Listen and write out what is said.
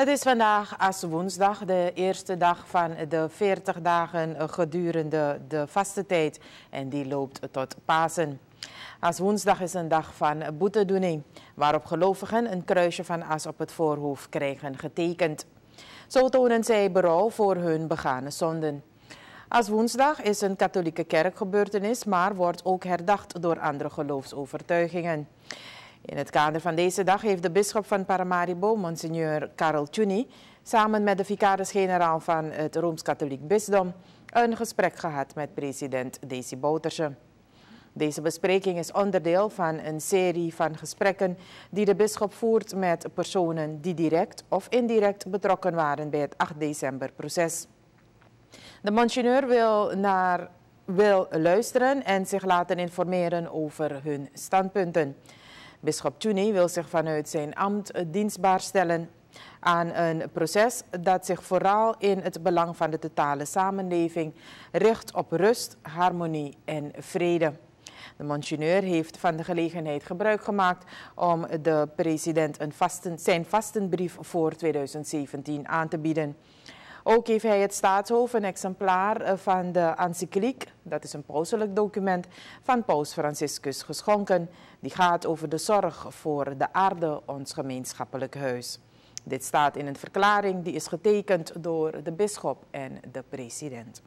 Het is vandaag als woensdag, de eerste dag van de 40 dagen gedurende de vastentijd. En die loopt tot Pasen. Als woensdag is een dag van boetedoening, waarop gelovigen een kruisje van as op het voorhoofd krijgen getekend. Zo tonen zij berouw voor hun begane zonden. Als woensdag is een katholieke kerkgebeurtenis, maar wordt ook herdacht door andere geloofsovertuigingen. In het kader van deze dag heeft de bisschop van Paramaribo, monseigneur Karel Tjuni, samen met de vicaris-generaal van het Rooms-Katholiek Bisdom een gesprek gehad met president Desi Bouterse. Deze bespreking is onderdeel van een serie van gesprekken die de bisschop voert met personen die direct of indirect betrokken waren bij het 8 december-proces. De monseigneur wil, naar, wil luisteren en zich laten informeren over hun standpunten. Bischop Tuni wil zich vanuit zijn ambt eh, dienstbaar stellen aan een proces dat zich vooral in het belang van de totale samenleving richt op rust, harmonie en vrede. De monseigneur heeft van de gelegenheid gebruik gemaakt om de president een vasten, zijn vastenbrief voor 2017 aan te bieden. Ook heeft hij het staatshoofd een exemplaar eh, van de encycliek, dat is een pauselijk document, van paus Franciscus geschonken. Die gaat over de zorg voor de aarde, ons gemeenschappelijk huis. Dit staat in een verklaring die is getekend door de bisschop en de president.